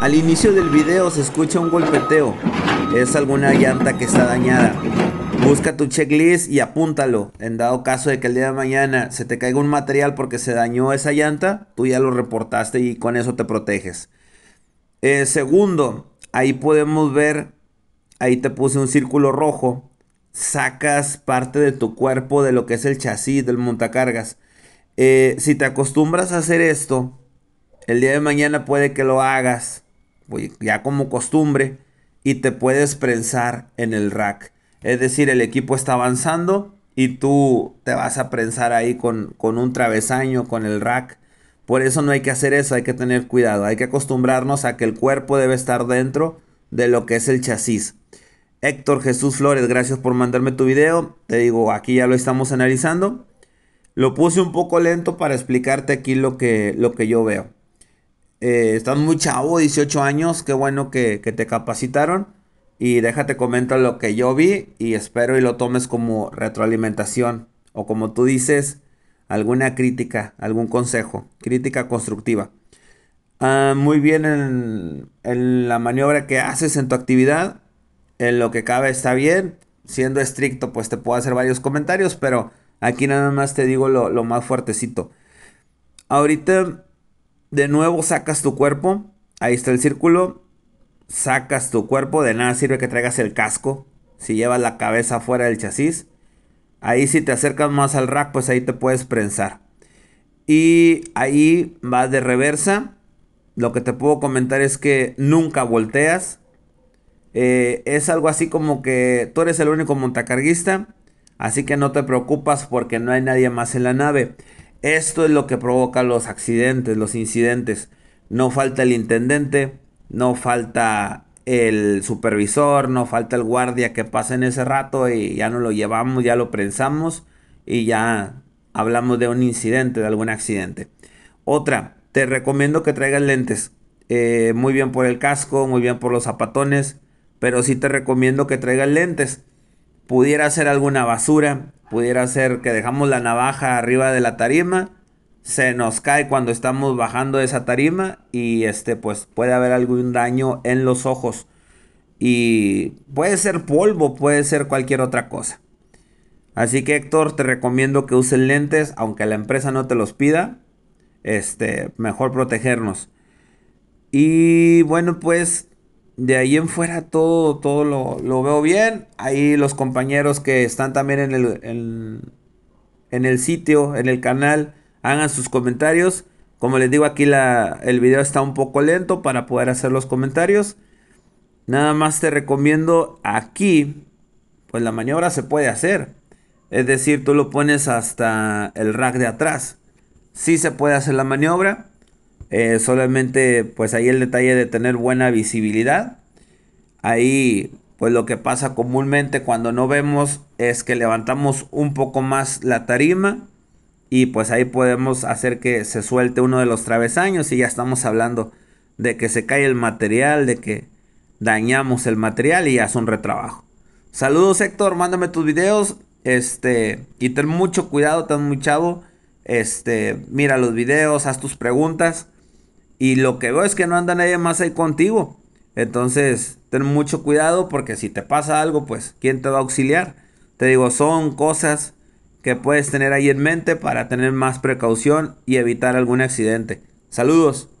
Al inicio del video se escucha un golpeteo. Es alguna llanta que está dañada. Busca tu checklist y apúntalo. En dado caso de que el día de mañana se te caiga un material porque se dañó esa llanta, tú ya lo reportaste y con eso te proteges. Eh, segundo, ahí podemos ver, ahí te puse un círculo rojo. Sacas parte de tu cuerpo de lo que es el chasis del montacargas. Eh, si te acostumbras a hacer esto, el día de mañana puede que lo hagas pues, ya como costumbre, y te puedes prensar en el rack. Es decir, el equipo está avanzando y tú te vas a prensar ahí con, un travesaño, con el rack. Por eso no hay que hacer eso, hay que tener cuidado, hay que acostumbrarnos a que el cuerpo debe estar dentro de lo que es el chasis. Héctor Jesús Flores, gracias por mandarme tu video. Te digo, aquí ya lo estamos analizando. Lo puse un poco lento para explicarte aquí lo que, lo que yo veo. Eh, estás muy chavo, 18 años, qué bueno que, te capacitaron. Y déjate comentar lo que yo vi y espero y lo tomes como retroalimentación o como tú dices, alguna crítica, algún consejo, crítica constructiva. Ah, muy bien en, en, la maniobra que haces en tu actividad, en lo que cabe está bien. Siendo estricto, pues te puedo hacer varios comentarios, pero aquí nada más te digo lo, lo más fuertecito. Ahorita de nuevo sacas tu cuerpo. Ahí está el círculo. Sacas tu cuerpo. De nada sirve que traigas el casco. Si llevas la cabeza fuera del chasis. Ahí si te acercas más al rack, pues ahí te puedes prensar. Y ahí vas de reversa. Lo que te puedo comentar es que nunca volteas. Eh, es algo así como que tú eres el único montacarguista. Así que no te preocupas porque no hay nadie más en la nave. Esto es lo que provoca los accidentes, los incidentes. No falta el intendente, no falta el supervisor, no falta el guardia que pasa en ese rato y ya no lo llevamos, ya lo prensamos y ya hablamos de un incidente, de algún accidente. Otra, te recomiendo que traigas lentes. Eh, muy bien por el casco, muy bien por los zapatones, pero sí te recomiendo que traigas lentes pudiera ser alguna basura, pudiera ser que dejamos la navaja arriba de la tarima, se nos cae cuando estamos bajando esa tarima y este pues puede haber algún daño en los ojos y puede ser polvo, puede ser cualquier otra cosa. Así que Héctor, te recomiendo que uses lentes, aunque la empresa no te los pida, este, mejor protegernos. Y bueno, pues de ahí en fuera todo, todo lo, veo bien. Ahí los compañeros que están también en el, en, el sitio, en el canal, hagan sus comentarios. Como les digo, aquí el video está un poco lento para poder hacer los comentarios. Nada más te recomiendo aquí, pues la maniobra se puede hacer. Es decir, tú lo pones hasta el rack de atrás. Sí se puede hacer la maniobra. Eh, solamente pues ahí el detalle de tener buena visibilidad. Ahí pues lo que pasa comúnmente cuando no vemos es que levantamos un poco más la tarima y pues ahí podemos hacer que se suelte uno de los travesaños y ya estamos hablando de que se cae el material, de que dañamos el material y ya es un retrabajo. Saludos Héctor, mándame tus videos. Este, y ten mucho cuidado, tan muy chavo. Este, mira los videos, haz tus preguntas. Y lo que veo es que no anda nadie más ahí contigo. Entonces, ten mucho cuidado porque si te pasa algo, pues, ¿quién te va a auxiliar? Te digo, son cosas que puedes tener ahí en mente para tener más precaución y evitar algún accidente. Saludos.